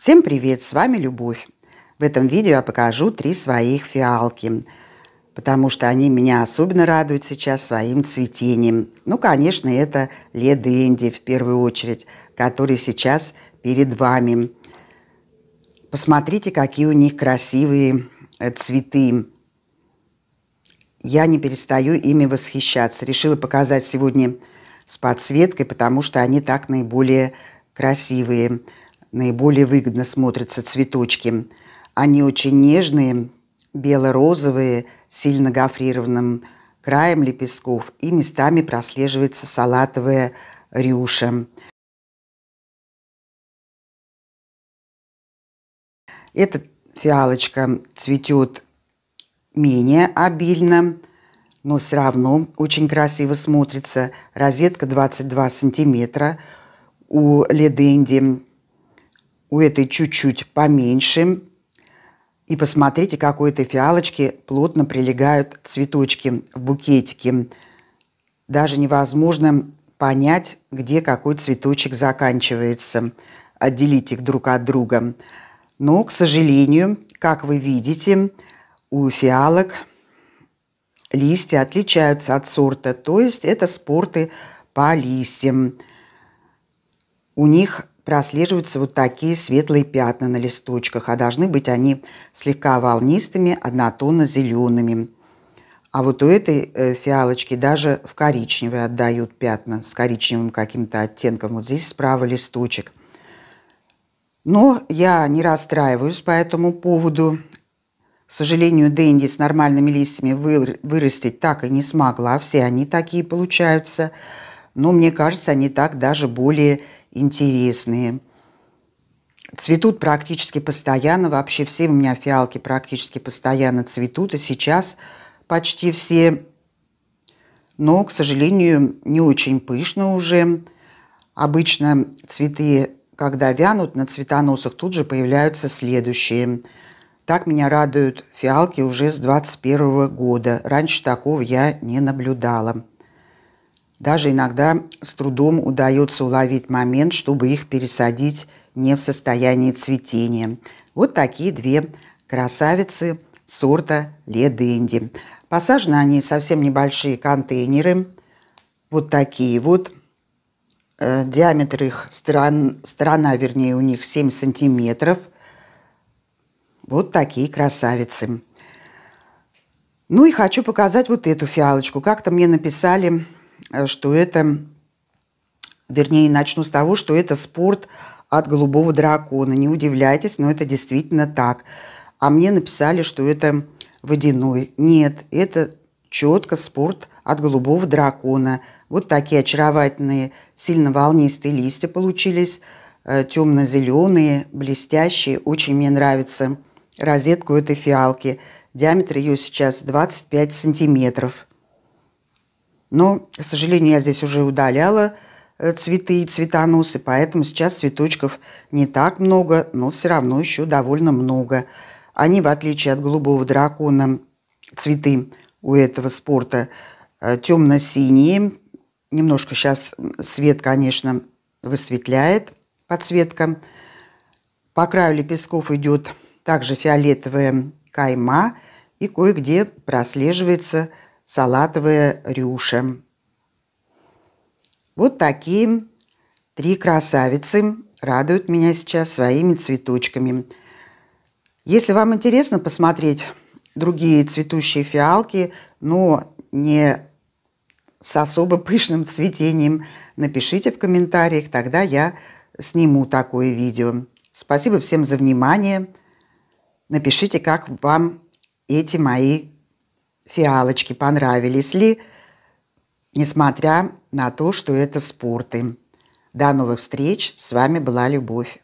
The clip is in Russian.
Всем привет, с вами Любовь. В этом видео я покажу три своих фиалки, потому что они меня особенно радуют сейчас своим цветением. Ну, конечно, это Леденди в первую очередь, который сейчас перед вами. Посмотрите, какие у них красивые э, цветы. Я не перестаю ими восхищаться. Решила показать сегодня с подсветкой, потому что они так наиболее Красивые наиболее выгодно смотрятся цветочки. Они очень нежные, бело-розовые, с сильно гофрированным краем лепестков и местами прослеживается салатовая рюша. Эта фиалочка цветет менее обильно, но все равно очень красиво смотрится. Розетка 22 сантиметра у леденди у этой чуть-чуть поменьше. И посмотрите, как у этой фиалочки плотно прилегают цветочки в букетике. Даже невозможно понять, где какой цветочек заканчивается, отделить их друг от друга. Но, к сожалению, как вы видите, у фиалок листья отличаются от сорта, то есть это спорты по листьям у них прослеживаются вот такие светлые пятна на листочках, а должны быть они слегка волнистыми, однотонно-зелеными. А вот у этой э, фиалочки даже в коричневый отдают пятна с коричневым каким-то оттенком. Вот здесь справа листочек. Но я не расстраиваюсь по этому поводу. К сожалению, денди с нормальными листьями вырастить так и не смогла. Все они такие получаются. Но мне кажется, они так даже более интересные. Цветут практически постоянно, вообще все у меня фиалки практически постоянно цветут, и сейчас почти все, но, к сожалению, не очень пышно уже. Обычно цветы, когда вянут, на цветоносах тут же появляются следующие. Так меня радуют фиалки уже с 21 года. Раньше такого я не наблюдала. Даже иногда с трудом удается уловить момент, чтобы их пересадить не в состоянии цветения. Вот такие две красавицы сорта Леденди. Посажены они совсем небольшие контейнеры, вот такие вот. Э, диаметр их сторон, сторона, вернее, у них 7 сантиметров. Вот такие красавицы. Ну и хочу показать вот эту фиалочку. Как-то мне написали Э, что это, вернее, начну с того, что это спорт от голубого дракона. Не удивляйтесь, но это действительно так. А мне написали, что это водяной. Нет, это четко спорт от голубого дракона. Вот такие очаровательные, сильно волнистые листья получились, э, темно-зеленые, блестящие. Очень мне нравится розетку этой фиалки. Диаметр ее сейчас 25 сантиметров. Но, к сожалению, я здесь уже удаляла э, цветы и цветоносы, поэтому сейчас цветочков не так много, но все равно еще довольно много. Они, в отличие от голубого дракона, цветы у этого спорта э, темно-синие. Немножко сейчас свет, конечно, высветляет подсветка. По краю лепестков идет также фиолетовая кайма и кое-где прослеживается салатовые рюши. Вот такие три красавицы радуют меня сейчас своими цветочками. Если вам интересно посмотреть другие цветущие фиалки, но не с особо пышным цветением, напишите в комментариях, тогда я сниму такое видео. Спасибо всем за внимание. Напишите, как вам эти мои фиалочки понравились ли, несмотря на то, что это спорты. До новых встреч. С вами была Любовь.